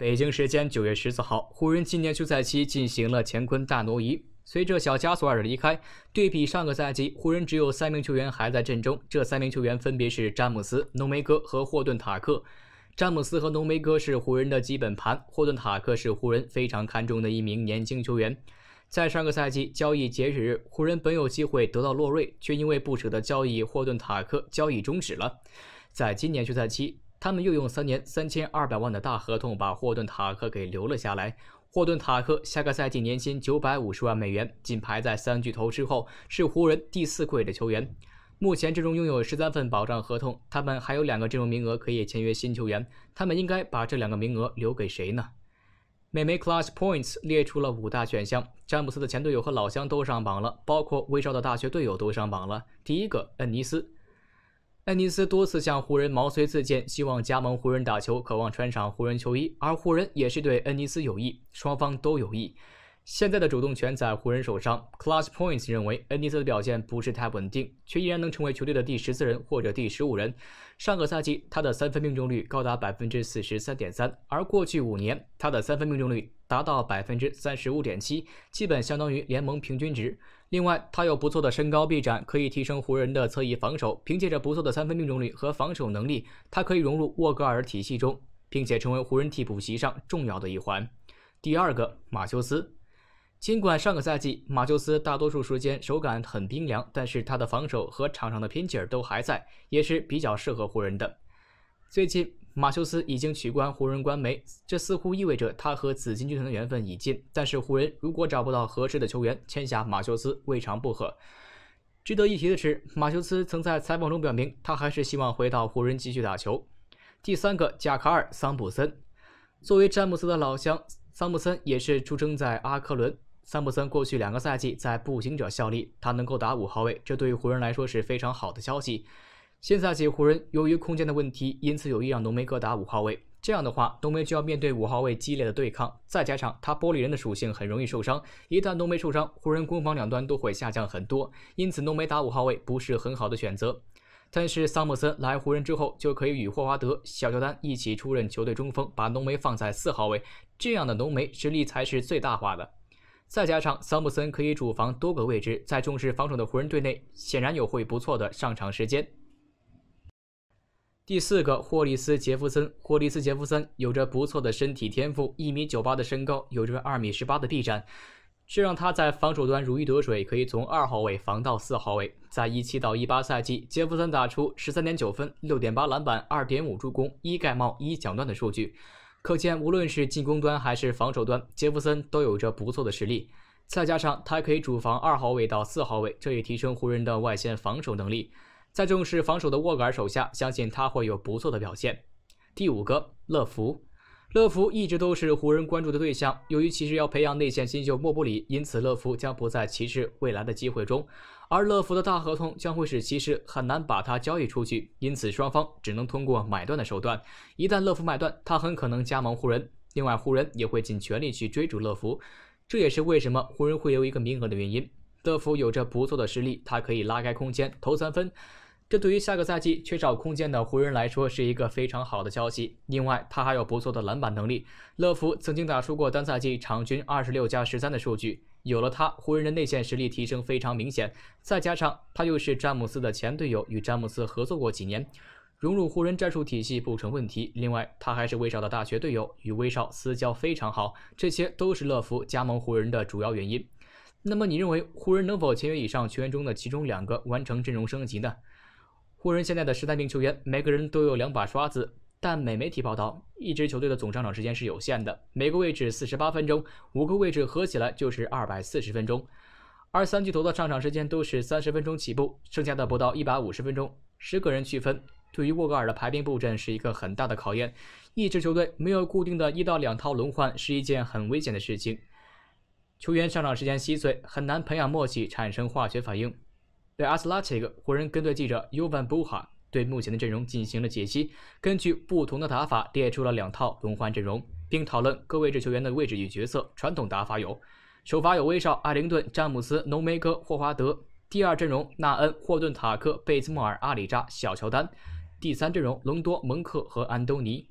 北京时间九月十四号，湖人今年休赛期进行了乾坤大挪移。随着小加索尔的离开，对比上个赛季，湖人只有三名球员还在阵中。这三名球员分别是詹姆斯、浓眉哥和霍顿塔克。詹姆斯和浓眉哥是湖人的基本盘，霍顿塔克是湖人非常看重的一名年轻球员。在上个赛季交易截止日，湖人本有机会得到洛瑞，却因为不舍得交易霍顿塔克，交易终止了。在今年休赛期。他们又用三年三千二百万的大合同把霍顿塔克给留了下来。霍顿塔克下个赛季年薪九百五十万美元，仅排在三巨头之后，是湖人第四贵的球员。目前阵容拥有十三份保障合同，他们还有两个阵容名额可以签约新球员。他们应该把这两个名额留给谁呢？美媒 Class Points 列出了五大选项，詹姆斯的前队友和老乡都上榜了，包括威少的大学队友都上榜了。第一个，恩尼斯。恩尼斯多次向湖人毛遂自荐，希望加盟湖人打球，渴望穿上湖人球衣。而湖人也是对恩尼斯有意，双方都有益。现在的主动权在湖人手上。Class Points 认为，恩尼斯的表现不是太稳定，却依然能成为球队的第十四人或者第十五人。上个赛季，他的三分命中率高达百分之四十三点三，而过去五年，他的三分命中率达到百分之三十五点七，基本相当于联盟平均值。另外，他有不错的身高臂展，可以提升湖人的侧翼防守。凭借着不错的三分命中率和防守能力，他可以融入沃格尔体系中，并且成为湖人替补席上重要的一环。第二个，马修斯。尽管上个赛季马修斯大多数时间手感很冰凉，但是他的防守和场上的拼劲儿都还在，也是比较适合湖人的。最近马修斯已经取关湖人官媒，这似乎意味着他和紫金军团的缘分已尽。但是湖人如果找不到合适的球员签下马修斯，未尝不可。值得一提的是，马修斯曾在采访中表明，他还是希望回到湖人继续打球。第三个贾卡尔·桑普森，作为詹姆斯的老乡，桑普森也是出生在阿克伦。桑普森过去两个赛季在步行者效力，他能够打五号位，这对于湖人来说是非常好的消息。新赛季湖人由于空间的问题，因此有意让浓眉哥打五号位。这样的话，浓眉就要面对五号位激烈的对抗，再加上他玻璃人的属性很容易受伤，一旦浓眉受伤，湖人攻防两端都会下降很多。因此，浓眉打五号位不是很好的选择。但是，桑普森来湖人之后，就可以与霍华德、小乔丹一起出任球队中锋，把浓眉放在四号位，这样的浓眉实力才是最大化的。再加上桑普森可以主防多个位置，在重视防守的湖人队内，显然有会不错的上场时间。第四个，霍利斯·杰弗森。霍利斯·杰弗森有着不错的身体天赋，一米九八的身高，有着二米十八的臂展，这让他在防守端如鱼得水，可以从二号位防到四号位。在一七到一八赛季，杰弗森打出十三点九分、六点八篮板、二点五助攻、一盖帽、一抢断的数据。可见，无论是进攻端还是防守端，杰弗森都有着不错的实力。再加上他可以主防二号位到四号位，这也提升湖人的外线防守能力。在重视防守的沃格尔手下，相信他会有不错的表现。第五个，乐福。乐福一直都是湖人关注的对象。由于骑士要培养内线新秀莫布里，因此乐福将不在骑士未来的机会中。而乐福的大合同将会使骑士很难把他交易出去，因此双方只能通过买断的手段。一旦乐福买断，他很可能加盟湖人。另外，湖人也会尽全力去追逐乐福，这也是为什么湖人会有一个名额的原因。乐福有着不错的实力，他可以拉开空间投三分。这对于下个赛季缺少空间的湖人来说是一个非常好的消息。另外，他还有不错的篮板能力。乐福曾经打出过单赛季场均二十六加十三的数据。有了他，湖人的内线实力提升非常明显。再加上他又是詹姆斯的前队友，与詹姆斯合作过几年，融入湖人战术体系不成问题。另外，他还是威少的大学队友，与威少私交非常好。这些都是乐福加盟湖人的主要原因。那么，你认为湖人能否签约以上球员中的其中两个，完成阵容升级呢？湖人现在的十三名球员，每个人都有两把刷子，但美媒体报道，一支球队的总上场时间是有限的，每个位置四十八分钟，五个位置合起来就是二百四十分钟，而三巨头的上场时间都是三十分钟起步，剩下的不到一百五十分钟，十个人区分，对于沃格尔的排兵布阵是一个很大的考验。一支球队没有固定的一到两套轮换是一件很危险的事情，球员上场时间稀碎，很难培养默契，产生化学反应。对阿斯拉切克湖人跟队记者 Uvan Buha 对目前的阵容进行了解析，根据不同的打法列出了两套轮换阵容，并讨论各位置球员的位置与角色。传统打法有：首发有威少、艾林顿、詹姆斯、浓眉哥、霍华德；第二阵容纳恩、霍顿塔克、贝兹莫尔、阿里扎、小乔丹；第三阵容隆多、蒙克和安东尼。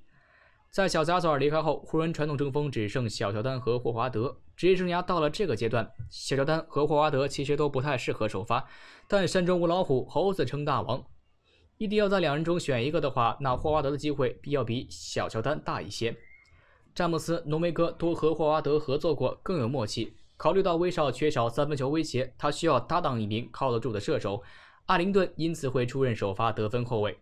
在小加索尔离开后，湖人传统争锋只剩小乔丹和霍华德。职业生涯到了这个阶段，小乔丹和霍华德其实都不太适合首发。但山中无老虎，猴子称大王。一定要在两人中选一个的话，那霍华德的机会必要比小乔丹大一些。詹姆斯浓眉哥多和霍华德合作过，更有默契。考虑到威少缺少三分球威胁，他需要搭档一名靠得住的射手。阿灵顿因此会出任首发得分后卫。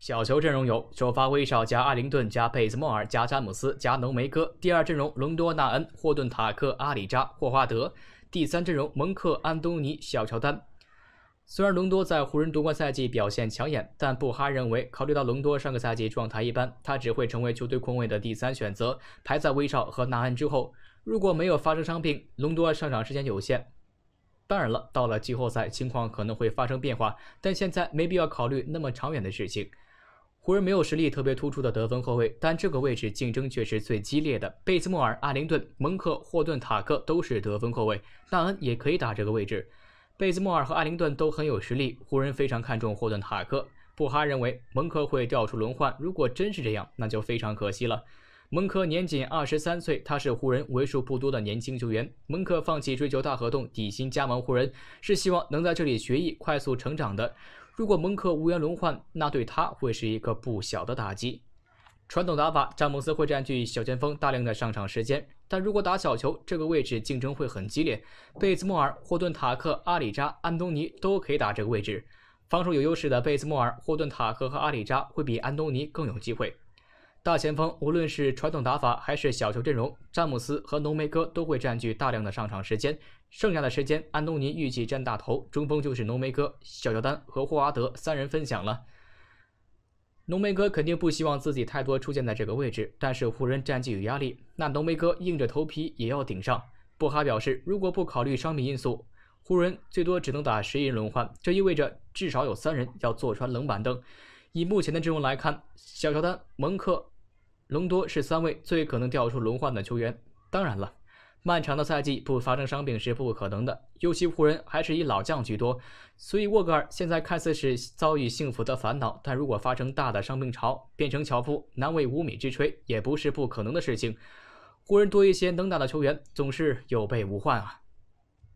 小球阵容有首发威少加阿灵顿加贝兹莫尔加詹姆斯加浓眉哥，第二阵容隆多纳恩霍顿塔克阿里扎霍华德，第三阵容蒙克安东尼小乔丹。虽然隆多在湖人夺冠赛季表现抢眼，但布哈认为，考虑到隆多上个赛季状态一般，他只会成为球队控卫的第三选择，排在威少和纳恩之后。如果没有发生伤病，隆多上场时间有限。当然了，到了季后赛情况可能会发生变化，但现在没必要考虑那么长远的事情。湖人没有实力特别突出的得分后卫，但这个位置竞争却是最激烈的。贝兹莫尔、阿灵顿、蒙克、霍顿塔克都是得分后卫，纳恩也可以打这个位置。贝兹莫尔和阿灵顿都很有实力，湖人非常看重霍顿塔克。布哈认为蒙克会调出轮换，如果真是这样，那就非常可惜了。蒙克年仅二十三岁，他是湖人为数不多的年轻球员。蒙克放弃追求大合同底薪加盟湖人，是希望能在这里学艺、快速成长的。如果蒙克无缘轮换，那对他会是一个不小的打击。传统打法，詹姆斯会占据小前锋大量的上场时间，但如果打小球，这个位置竞争会很激烈。贝兹莫尔、霍顿塔克、阿里扎、安东尼都可以打这个位置，防守有优势的贝兹莫尔、霍顿塔克和阿里扎会比安东尼更有机会。大前锋无论是传统打法还是小球阵容，詹姆斯和浓眉哥都会占据大量的上场时间。剩下的时间，安东尼预计占大头，中锋就是浓眉哥、小乔丹和霍华德三人分享了。浓眉哥肯定不希望自己太多出现在这个位置，但是湖人战绩有压力，那浓眉哥硬着头皮也要顶上。布哈表示，如果不考虑伤病因素，湖人最多只能打十一人轮换，这意味着至少有三人要坐穿冷板凳。以目前的阵容来看，小乔丹、蒙克、隆多是三位最可能调出轮换的球员。当然了，漫长的赛季不发生伤病是不可能的。尤其湖人还是以老将居多，所以沃格尔现在看似是遭遇幸福的烦恼。但如果发生大的伤病潮，变成樵夫难为无米之炊，也不是不可能的事情。湖人多一些能打的球员，总是有备无患啊。